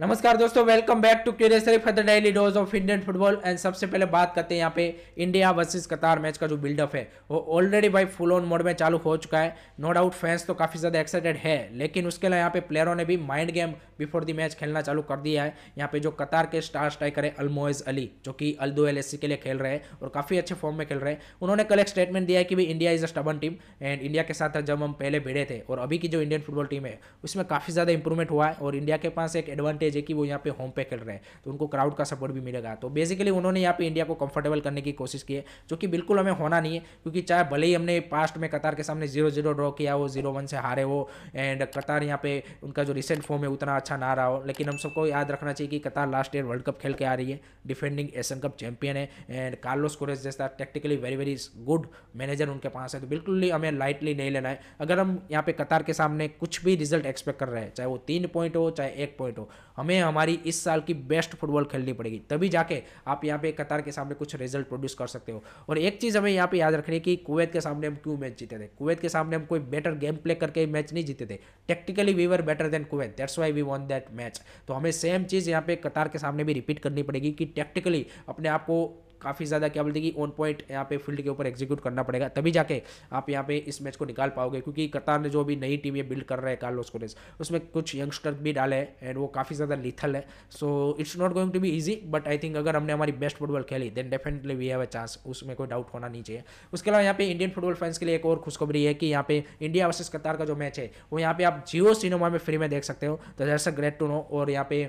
नमस्कार दोस्तों welcome back to curious for the daily dose of Indian football and सबसे पहले बात करते हैं यहाँ पे इंडिया वर्सेस कतार मैच का जो बिल्डअप है वो ऑलरेडी भाई फुल ऑन मोड में चालू हो चुका है नो डाउट फैंस तो काफ़ी ज़्यादा एक्साइटेड है लेकिन उसके अलावा यहाँ पे प्लेयरों ने भी mind game before the match खेलना चालू कर दिया है यहाँ पे जो कतार के स्टार स्ट्राइकर है अलमोज अली जो कि अल्दो एल के लिए खेल रहे हैं और काफ़ी अच्छे फॉर्म में खेल रहे हैं उन्होंने कल एक स्टेटमेंट दिया है कि भाई India is a stubborn team and India के साथ जब हम पहले भिड़े थे और अभी की जो इंडियन फुटबॉल टीम है उसमें काफ़ी ज़्यादा इंप्रूवमेंट हुआ है और इंडिया के पास एक एडवांटेज एडवांटेज है कि वो यहाँ पे होम पे खेल रहे हैं तो उनको क्राउड का सपोर्ट भी मिलेगा तो बेसिकली उन्होंने यहाँ पे इंडिया को कंफर्टेबल करने की कोशिश की है जो कि बिल्कुल हमें होना नहीं है क्योंकि चाहे भले ही हमने पास्ट में कतार के सामने जीरो जीरो ड्रॉ किया हो जीरो वन से हारे हो एंड कतार यहाँ पे उनका जो रिसेंट फॉर्म है उतना अच्छा ना रहा हो लेकिन हम सबको याद रखना चाहिए कि कतार लास्ट ईयर वर्ल्ड कप खेल के आ रही है डिफेंडिंग एशियन कप चैंपियन है एंड कार्लोस कोरेस जैसा tactically very very good manager उनके पास है तो बिल्कुल ही हमें लाइटली नहीं लेना है अगर हम यहाँ पे कतार के सामने कुछ भी रिजल्ट एक्सपेक्ट कर रहे हैं चाहे वो तीन पॉइंट हो चाहे एक पॉइंट हो हमें हमारी इस साल की बेस्ट फुटबॉल खेलनी पड़ेगी तभी जाके आप यहाँ पे कतार के सामने कुछ रिजल्ट प्रोड्यूस कर सकते हो और एक चीज़ हमें यहाँ पे याद रखनी है कि कुवैत के सामने हम क्यों मैच जीते थे कुवैत के सामने हम कोई बेटर गेम प्ले करके मैच नहीं जीते थे tactically we were better than Kuwait that's why we won that match तो हमें सेम चीज़ यहाँ पे कतार के सामने भी रिपीट करनी पड़ेगी कि टेक्टिकली अपने आप को काफ़ी ज़्यादा क्या बोलते कि ऑन पॉइंट यहाँ पे फील्ड के ऊपर एग्जीक्यूट करना पड़ेगा तभी जाके आप यहाँ पे इस मैच को निकाल पाओगे क्योंकि कतार ने जो भी नई टीम ये बिल्ड कर रहा है कार्लोस कोरेस उसमें कुछ यंगस्टर भी डाले हैं एंड वो काफ़ी ज़्यादा लीथल है so it's not going to be easy but I think अगर हमने हमारी बेस्ट फुटबॉल खेली then definitely we have a chance उसमें कोई डाउट होना नहीं चाहिए उसके अलावा यहाँ पे इंडियन फुटबॉल फैंस के लिए एक और खुशखबरी है कि यहाँ पे इंडिया वर्सेस कतार का जो मैच है वो यहाँ पे आप जियो सिनेमा में फ्री में देख सकते हो तो that's a great to know और यहाँ पे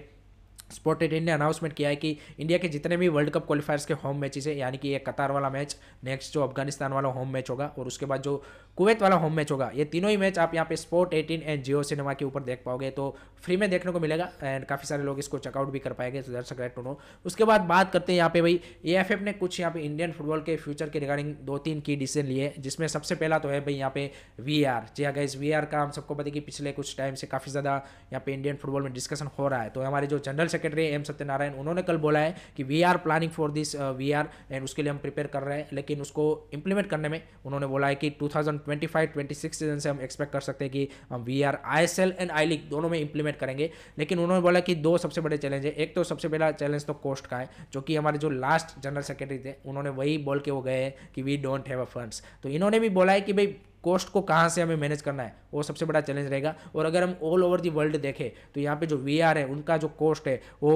स्पोर्ट एटीन ने अनाउंसमेंट किया है कि इंडिया के जितने भी वर्ल्ड कप क्वालिफायर्स के होम मैचेस है यानी कि ये कतार वाला मैच नेक्स्ट जो अफगानिस्तान वाला होम मैच होगा और उसके बाद जो कुवैत वाला होम मैच होगा ये तीनों ही मैच आप यहाँ पे sport eighteen and Jio cinema के ऊपर देख पाओगे तो फ्री में देखने को मिलेगा एंड काफ़ी सारे लोग इसको चेकआउट भी कर पाएंगे तो दर्शक टू नो उसके बाद बात करते हैं यहाँ पे भाई ए एफ एफ ने कुछ यहाँ पे इंडियन फुटबॉल के फ्यूचर के रिगार्डिंग दो तीन की डिसीजन लिए जिसमें सबसे पहला तो है भाई यहाँ पे वी आर जी हाँ इस वी आर का हम सबको पता है कि पिछले कुछ टाइम से काफ़ी ज़्यादा यहाँ पे इंडियन फुटबॉल में डिस्कशन हो रहा है तो हमारे जो जनरल सेक्रेटरी एम सत्यनारायण उन्होंने कल बोला है कि we are planning for this we are and उसके लिए हम प्रिपेयर कर रहे हैं लेकिन उसको इंप्लीमेंट करने में उन्होंने बोला है कि 2025 26 सीजन से हम एक्सपेक्ट कर सकते हैं कि हम we are I S L and I league दोनों में इंप्लीमेंट करेंगे लेकिन उन्होंने बोला कि दो सबसे बड़े चैलेंज है एक तो सबसे पहला चैलेंज तो कोस्ट का है जो कि हमारे जो लास्ट जनरल सेक्रेटरी थे उन्होंने वही बोल के वो गए हैं कि we don't have a funds तो इन्होंने भी बोला है कि भाई कॉस्ट को कहाँ से हमें मैनेज करना है वो सबसे बड़ा चैलेंज रहेगा और अगर हम ऑल ओवर दी वर्ल्ड देखें तो यहाँ पे जो वी है उनका जो कॉस्ट है वो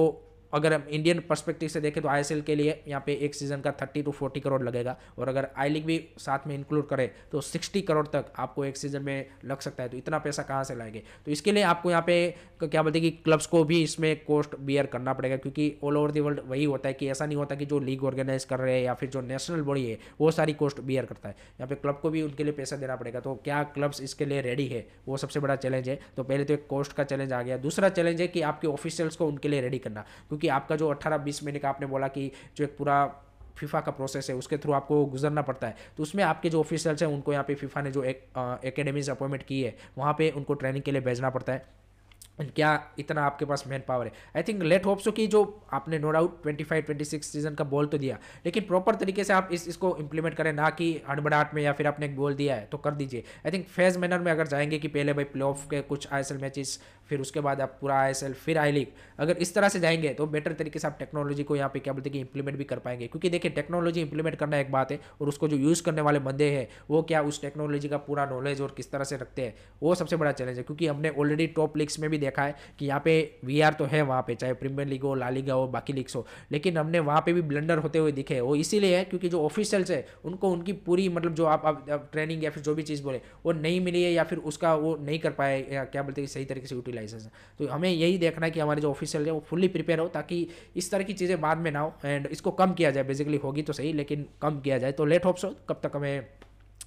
अगर हम इंडियन परस्पेक्टिव से देखें तो आई के लिए यहाँ पे एक सीज़न का थर्टी टू फोर्टी करोड़ लगेगा और अगर आई लीग भी साथ में इंक्लूड करें तो सिक्सटी करोड़ तक आपको एक सीज़न में लग सकता है तो इतना पैसा कहाँ से लाएंगे तो इसके लिए आपको यहाँ पे क्या बोलते हैं कि क्लब्स को भी इसमें कोस्ट बियर करना पड़ेगा क्योंकि ऑल ओवर दी वर्ल्ड वही होता है कि ऐसा नहीं होता कि जो लीग ऑर्गेनाइज कर रहे हैं या फिर जो नेशनल बॉडी है वो सारी कोस्ट बियर करता है यहाँ पे क्लब को भी उनके लिए पैसा देना पड़ेगा तो क्या क्लब्स इसके लिए रेडी है वो सबसे बड़ा चैलेंज है तो पहले तो एक कोस्ट का चैलेंज आ गया दूसरा चैलेंज है कि आपके ऑफिशियल्स को उनके लिए रेडी करना क्योंकि क्योंकि आपका जो अट्ठारह बीस महीने का आपने बोला कि जो एक पूरा फीफा का प्रोसेस है उसके थ्रू आपको गुजरना पड़ता है तो उसमें आपके जो ऑफिसर्स हैं उनको यहाँ पे फीफा ने जो एक एकेडमीज अपॉइंटमेंट की है वहाँ पे उनको ट्रेनिंग के लिए भेजना पड़ता है क्या इतना आपके पास मैन पावर है आई थिंक लेट होप्स कि जो आपने नो डाउट 25 26 सीजन का बॉल तो दिया लेकिन प्रॉपर तरीके से आप इस इसको इंप्लीमेंट करें ना कि हड़बड़ाहट में या फिर आपने एक बॉल दिया है तो कर दीजिए आई थिंक फेज मैनर में अगर जाएंगे कि पहले भाई प्ले के कुछ आई मैचेस फिर उसके बाद आप पूरा आई फिर आई लीग अगर इस तरह से जाएंगे तो बेटर तरीके से आप टेक्नोलॉजी को यहाँ पे क्या बोलते हैं कि इंप्लीमेंट भी कर पाएंगे क्योंकि देखिए टेक्नोलॉजी इंप्लीमेंट करना एक बात है और उसको जो यूज़ करने वाले बंदे हैं वो क्या उस टेक्नोलॉजी का पूरा नॉलेज और किस तरह से रखते हैं वो सबसे बड़ा चैलेंज है क्योंकि हमने ऑलरेडी टॉप लीग्स में भी देखा है कि यहाँ पे वी तो है वहाँ पे चाहे प्रीमियर लीग हो ला लीगा हो बाकी लीग्स हो लेकिन हमने वहाँ पे भी ब्लंडर होते हुए दिखे वो इसीलिए है क्योंकि जो ऑफिशियल्स है उनको उनकी पूरी मतलब जो आप, आप, आप ट्रेनिंग या फिर जो भी चीज़ बोले वो नहीं मिली है या फिर उसका वो नहीं कर पाए या क्या बोलते हैं सही तरीके से यूटिलाइजेशन तो हमें यही देखना है कि हमारे जो ऑफिशियल है वो फुल्ली प्रिपेयर हो ताकि इस तरह की चीज़ें बाद में ना हो एंड इसको कम किया जाए बेसिकली होगी तो सही लेकिन कम किया जाए तो लेट होप्स हो कब तक हमें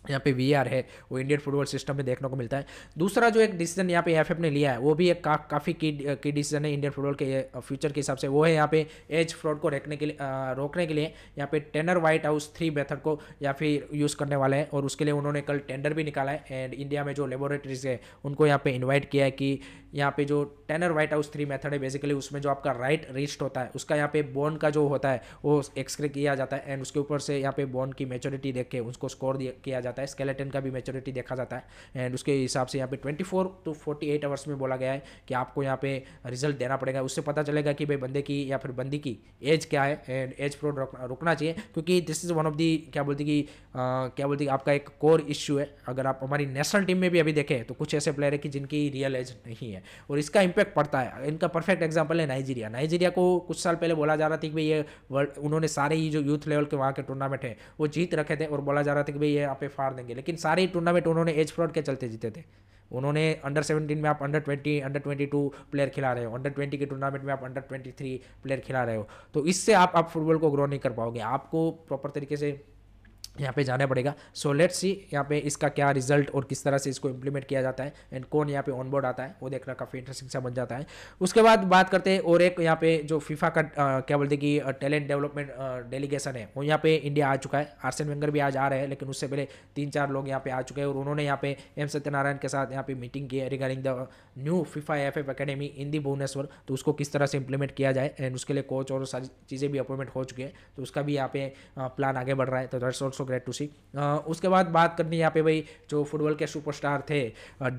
यहाँ पे वी है वो इंडियन फुटबॉल सिस्टम में देखने को मिलता है दूसरा जो एक डिसीजन यहाँ पे एफ ने लिया है वो भी एक का, काफ़ी की की डिसीजन है इंडियन फुटबॉल के फ्यूचर के हिसाब से वो है यहाँ पे एज फ्रॉड को रोकने के लिए रोकने के लिए यहाँ पे टेनर वाइट हाउस थ्री मेथड को या फिर यूज़ करने वाले हैं और उसके लिए उन्होंने कल टेंडर भी निकाला है एंड इंडिया में जो लेबोरेटरीज है उनको यहाँ पर इन्वाइट किया है कि यहाँ पे जो टेनर वाइट हाउस थ्री मेथड है बेसिकली उसमें जो आपका राइट रिस्ट होता है उसका यहाँ पे बोन का जो होता है वो एक्सरे किया जाता है एंड उसके ऊपर से यहाँ पे बोन की मेचोरिटी देख के उसको स्कोर किया जाता है जाता है स्केलेटन का भी मेचोरिटी देखा जाता है एंड उसके हिसाब से यहाँ पे 24 टू फोर्टी एट आवर्स में बोला गया है कि आपको यहाँ पे रिजल्ट देना पड़ेगा उससे पता चलेगा कि भाई बंदे की या फिर बंदी की एज क्या है एंड एज फ्रॉड रुकना चाहिए क्योंकि this is one of the क्या बोलती कि क्या बोलती कि आपका एक कोर इश्यू है अगर आप हमारी नेशनल टीम में भी अभी देखें तो कुछ ऐसे प्लेयर है कि जिनकी रियल एज नहीं है और इसका इंपैक्ट पड़ता है इनका परफेक्ट एग्जाम्पल है नाइजीरिया नाइजीरिया को कुछ साल पहले बोला जा रहा था कि भाई ये वर्ल्ड उन्होंने सारे ही जो यूथ लेवल के वहाँ के टूर्नामेंट है वो जीत रखे थे और बोला जा रहा था कि भाई ये आप फाड़ देंगे लेकिन सारे टूर्नामेंट उन्होंने एज फ्रॉड के चलते जीते थे उन्होंने अंडर 17 में आप अंडर 20 अंडर 22 प्लेयर खिला रहे हो अंडर 20 के टूर्नामेंट में आप अंडर 23 प्लेयर खिला रहे हो तो इससे आप आप फुटबॉल को ग्रो नहीं कर पाओगे आपको प्रॉपर तरीके से यहाँ पे जाना पड़ेगा सो लेट्स सी यहाँ पे इसका क्या रिजल्ट और किस तरह से इसको इम्प्लीमेंट किया जाता है एंड कौन यहाँ पे ऑन बोर्ड आता है वो देखना काफ़ी इंटरेस्टिंग सा बन जाता है उसके बाद बात करते हैं और एक यहाँ पे जो फीफा का आ, क्या बोलते हैं कि टैलेंट डेवलपमेंट डेलीगेशन है वो यहाँ पे इंडिया आ चुका है आर्सन वेंगर भी आज आ रहे हैं लेकिन उससे पहले तीन चार लोग यहाँ पे आ चुके हैं और उन्होंने यहाँ पे एम सत्यनारायण के साथ यहाँ पे मीटिंग की है regarding the new FIFA F F academy in the Bhubaneswar तो उसको किस तरह से इम्प्लीमेंट किया जाए एंड उसके लिए कोच और सारी चीज़ें भी अपॉइंटमेंट हो चुकी है तो उसका भी यहाँ पे प्लान आगे बढ़ रहा है तो also also great to see उसके बाद बात करनी यहाँ पे भाई जो फुटबॉल के सुपरस्टार थे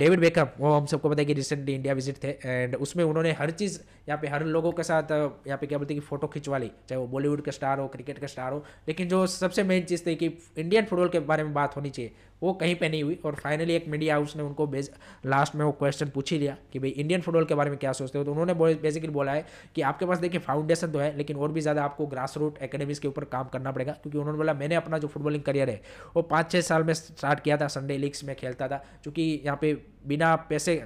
डेविड बेकम वो हम सबको पता है कि रिसेंटली इंडिया विजिट थे एंड उसमें उन्होंने हर चीज़ यहाँ पे हर लोगों के साथ यहाँ पे क्या बोलते हैं कि फ़ोटो खिंचवा ली चाहे वो बॉलीवुड के स्टार हो क्रिकेट के स्टार हो लेकिन जो सबसे मेन चीज़ थी कि इंडियन फुटबॉल के बारे में बात होनी चाहिए वो कहीं पे नहीं हुई और फाइनली एक मीडिया हाउस ने उनको बेस लास्ट में वो क्वेश्चन पूछ ही लिया कि भाई इंडियन फुटबॉल के बारे में क्या सोचते हो तो उन्होंने बेसिकली बोला है कि आपके पास देखिए फाउंडेशन तो है लेकिन और भी ज़्यादा आपको ग्रास रूट एकेडमीज के ऊपर काम करना पड़ेगा क्योंकि उन्होंने बोला मैंने अपना जो फुटबॉलिंग करियर है वो पाँच छः साल में स्टार्ट किया था संडे लीग्स में खेलता था चूँकि यहाँ पे बिना पैसे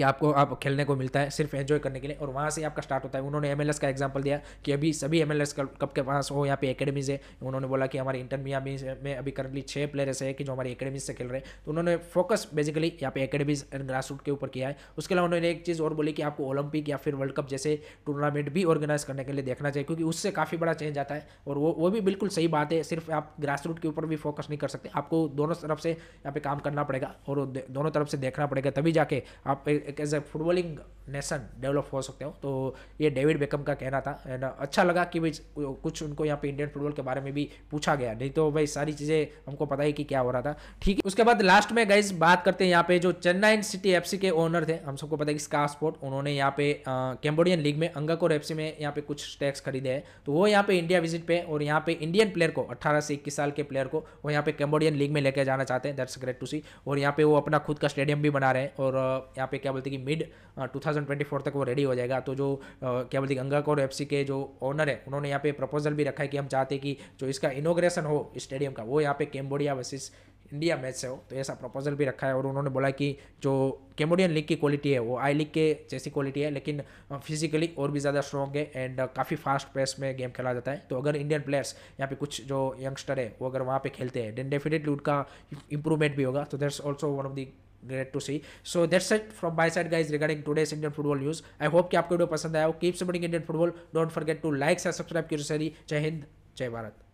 कि आपको आप खेलने को मिलता है सिर्फ एंजॉय करने के लिए और वहाँ से आपका स्टार्ट होता है उन्होंने एम का एग्जाम्पल दिया कि अभी सभी एम कप के पास हो यहाँ पे एकेडमीज़ है उन्होंने बोला कि हमारे इंटर मियामी में अभी करंटली छः प्लेयर ऐसे हैं कि जो हमारी एकेडमीज से खेल रहे हैं तो उन्होंने फोकस बेसिकली यहाँ पे एकेडमीज एंड ग्रास रूट के ऊपर किया है उसके अलावा उन्होंने एक चीज़ और बोली कि आपको ओलंपिक या फिर वर्ल्ड कप जैसे टूर्नामेंट भी ऑर्गेनाइज करने के लिए देखना चाहिए क्योंकि उससे काफ़ी बड़ा चेंज आता है और वो वो भी बिल्कुल सही बात है सिर्फ आप ग्रास रूट के ऊपर भी फोकस नहीं कर सकते आपको दोनों तरफ से यहाँ पे काम करना पड़ेगा और दोनों तरफ से देखना पड़ेगा तभी जाके आप as a footballing nation develop हो सकते हो तो ये डेविड बेकम का कहना था एंड अच्छा लगा कि भाई कुछ उनको यहाँ पे इंडियन फुटबॉल के बारे में भी पूछा गया नहीं तो भाई सारी चीज़ें हमको पता ही कि क्या हो रहा था ठीक है उसके बाद लास्ट में गाइज बात करते हैं यहाँ पे जो चेन्नई सिटी एफ के ओनर थे हम सबको पता है कि स्का स्पोर्ट उन्होंने यहाँ पे कैम्बोडियन लीग में अंगाकोर एफ में यहाँ पे कुछ स्टैक्स खरीदे हैं तो वो यहाँ पे इंडिया विजिट पे और यहाँ पे इंडियन प्लेयर को अट्ठारह से इक्कीस साल के प्लेयर को वो यहाँ पे कैम्बोडियन लीग में लेके जाना चाहते हैं दैट्स ग्रेट टू सी और यहाँ पे वो अपना खुद का स्टेडियम भी बना रहे हैं और यहाँ पे क्या बोलते हैं कि मिड टू 2024 तक वो रेडी हो जाएगा तो जो क्या बोलते गंगा कौर एफ के जो ओनर है उन्होंने यहाँ पे प्रपोजल भी रखा है कि हम चाहते हैं कि जो इसका इनोग्रेशन हो स्टेडियम का वो यहाँ पे कैम्बोडिया वर्सेस इंडिया मैच से हो तो ऐसा प्रपोजल भी रखा है और उन्होंने बोला कि जो कैम्बोडियन लीग की क्वालिटी है वो आई लीग के जैसी क्वालिटी है लेकिन फिजिकली और भी ज़्यादा स्ट्रॉन्ग है एंड काफ़ी फास्ट पेस में गेम खेला जाता है तो अगर इंडियन प्लेयर्स यहाँ पे कुछ जो यंगस्टर है वो अगर वहाँ पे खेलते हैं देन डेफिनेटली उनका इंप्रूवमेंट भी होगा तो that's also one of the great to see so that's it from my side guys regarding today's Indian football news I hope कि आपको वीडियो पसंद आया हो keep supporting Indian football don't forget to like and subscribe की जय हिंद जय भारत